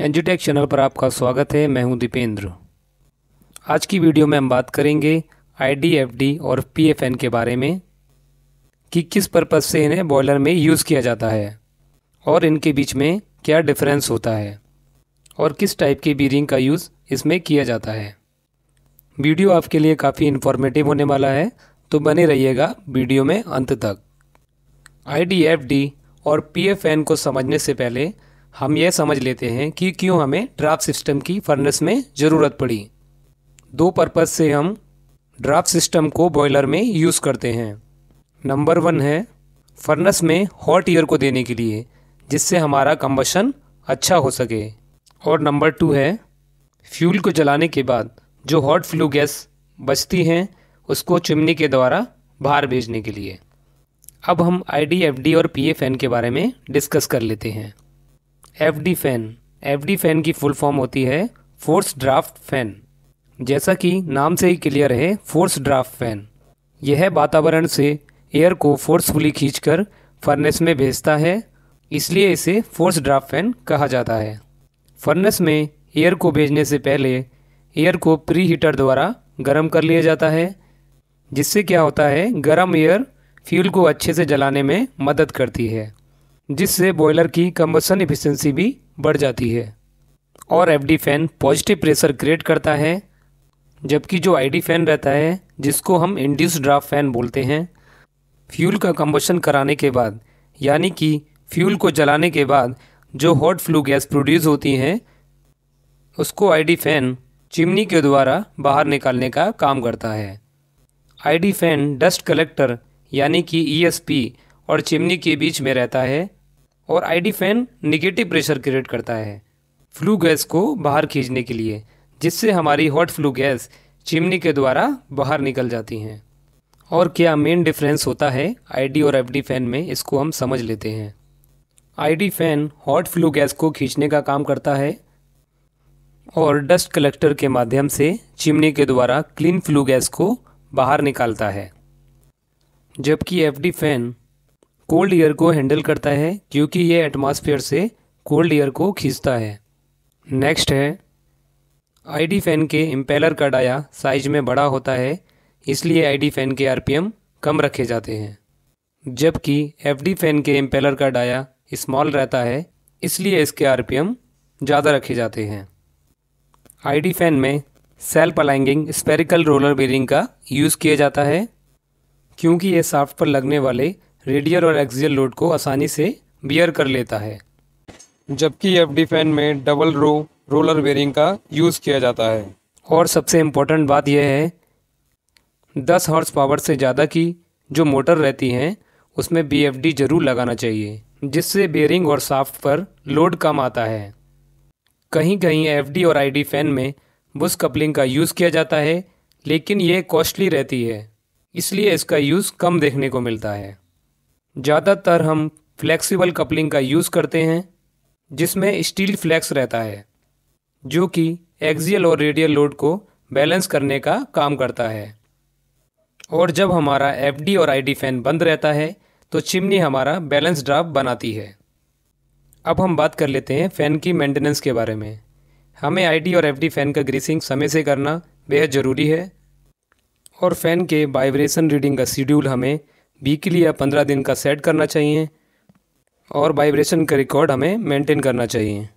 एनजीटेक channel पर आपका स्वागत है मैं हूं दीपेंद्र आज की वीडियो में हम बात करेंगे आईडीएफडी और पीएफएन के बारे में कि किस पर्पज़ से इन्हें बॉयलर में यूज़ किया जाता है और इनके बीच में क्या डिफरेंस होता है और किस टाइप के बीरिंग का यूज़ इसमें किया जाता है वीडियो आपके लिए काफ़ी इन्फॉर्मेटिव होने वाला है तो बने रहिएगा वीडियो में अंत तक आई और पी को समझने से पहले हम यह समझ लेते हैं कि क्यों हमें ड्राफ्ट सिस्टम की फर्नेस में ज़रूरत पड़ी दो पर्पज़ से हम ड्राफ्ट सिस्टम को बॉयलर में यूज़ करते हैं नंबर वन है फर्नेस में हॉट ईयर को देने के लिए जिससे हमारा कम्बशन अच्छा हो सके और नंबर टू है फ्यूल को जलाने के बाद जो हॉट फ्लू गैस बचती हैं उसको चिमनी के द्वारा बाहर भेजने के लिए अब हम आई डी एफ डी और पी एफ एन के बारे में डिस्कस कर लेते हैं F D fan F D fan की फुल फॉर्म होती है फोर्स ड्राफ्ट फैन जैसा कि नाम से ही क्लियर है फोर्स ड्राफ्ट फैन यह वातावरण से एयर को फोर्सफुली खींचकर फर्नेस में भेजता है इसलिए इसे फोर्स ड्राफ्ट फैन कहा जाता है फर्नेस में एयर को भेजने से पहले एयर को प्री हीटर द्वारा गर्म कर लिया जाता है जिससे क्या होता है गर्म एयर फ्यूल को अच्छे से जलाने में मदद करती है जिससे बॉयलर की कम्बसन एफिशेंसी भी बढ़ जाती है और F D fan positive pressure create करता है जबकि जो आई डी फैन रहता है जिसको हम इंड्यूस ड्राफ्ट फैन बोलते हैं फ्यूल का कम्बसन कराने के बाद यानी कि फ्यूल को जलाने के बाद जो हॉट फ्लू गैस प्रोड्यूस होती हैं उसको आईडी फैन चिमनी के द्वारा बाहर निकालने का काम करता है आईडी फैन डस्ट कलेक्टर यानी कि ईएसपी e और चिमनी के बीच में रहता है और ID fan negative pressure create करता है फ्लू गैस को बाहर खींचने के लिए जिससे हमारी हॉट फ्लू गैस चिमनी के द्वारा बाहर निकल जाती हैं और क्या मेन डिफरेंस होता है आईडी और एफडी फैन में इसको हम समझ लेते हैं ID fan hot flue gas को खींचने का काम करता है और डस्ट कलेक्टर के माध्यम से चिमनी के द्वारा क्लीन फ्लू गैस को बाहर निकालता है जबकि एफडी फैन कोल्ड एयर को हैंडल करता है क्योंकि ये एटमॉस्फेयर से कोल्ड एयर को खींचता है नेक्स्ट है आईडी फैन के इम्पेलर का डाया साइज में बड़ा होता है इसलिए आईडी फैन के आरपीएम कम रखे जाते हैं जबकि एफडी फैन के इम्पेलर का डाया स्मॉल रहता है इसलिए इसके आरपीएम ज़्यादा रखे जाते हैं आईडी फैन में self aligning spherical roller bearing का यूज़ किया जाता है क्योंकि ये साफ्ट पर लगने वाले रेडियल और एक्सियल लोड को आसानी से बियर कर लेता है जबकि एफ डी फैन में डबल रो रोलर बेरिंग का यूज़ किया जाता है और सबसे इम्पोर्टेंट बात यह है दस हॉर्स पावर से ज़्यादा की जो मोटर रहती हैं उसमें बी ज़रूर लगाना चाहिए जिससे बेयरिंग और साफ्ट पर लोड कम आता है कहीं कहीं एफ और आई फैन में बुश कपलिंग का यूज़ किया जाता है लेकिन ये कॉस्टली रहती है इसलिए इसका यूज़ कम देखने को मिलता है ज़्यादातर हम फ्लेक्सिबल कपलिंग का यूज़ करते हैं जिसमें स्टील फ्लैक्स रहता है जो कि एक्सियल और रेडियल लोड को बैलेंस करने का काम करता है और जब हमारा एफ और आई फैन बंद रहता है तो चिमनी हमारा बैलेंस ड्राफ बनाती है अब हम बात कर लेते हैं फ़ैन की मेंटेनेंस के बारे में हमें आईडी और एफडी फ़ैन का ग्रीसिंग समय से करना बेहद ज़रूरी है और फ़ैन के वाइब्रेशन रीडिंग का शेड्यूल हमें वीकली या पंद्रह दिन का सेट करना चाहिए और वाइब्रेशन का रिकॉर्ड हमें मेंटेन करना चाहिए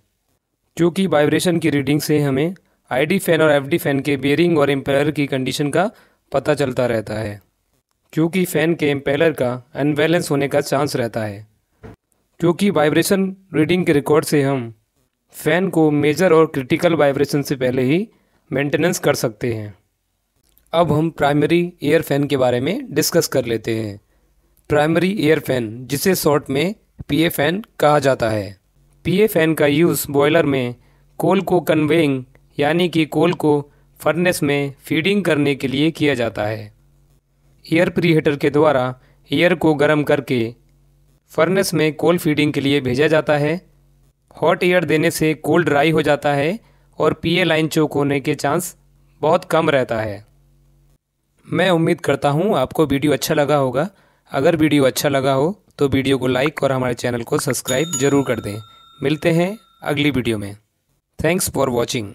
क्योंकि वाइब्रेशन की रीडिंग से हमें आईडी फैन और एफडी फैन के बेयरिंग और एम्पेलर की कंडीशन का पता चलता रहता है क्योंकि फ़ैन के एम्पेलर का अनबैलेंस होने का चांस रहता है क्योंकि वाइब्रेशन रीडिंग के रिकॉर्ड से हम फ़ैन को मेजर और क्रिटिकल वाइब्रेशन से पहले ही मेंटेनेंस कर सकते हैं अब हम प्राइमरी एयर फैन के बारे में डिस्कस कर लेते हैं प्राइमरी एयर फैन जिसे शॉर्ट में ए फैन कहा जाता है पीए फैन का यूज़ बॉयलर में कोल को कन्वेइंग यानी कि कोल को फर्नेस में फीडिंग करने के लिए किया जाता है एयर प्रीहीटर के द्वारा एयर को गर्म करके फर्नेस में कोल फीडिंग के लिए भेजा जाता है हॉट एयर देने से कोल ड्राई हो जाता है और पीए लाइन चौक होने के चांस बहुत कम रहता है मैं उम्मीद करता हूँ आपको वीडियो अच्छा लगा होगा अगर वीडियो अच्छा लगा हो तो वीडियो को लाइक और हमारे चैनल को सब्सक्राइब जरूर कर दें मिलते हैं अगली वीडियो में थैंक्स फॉर वॉचिंग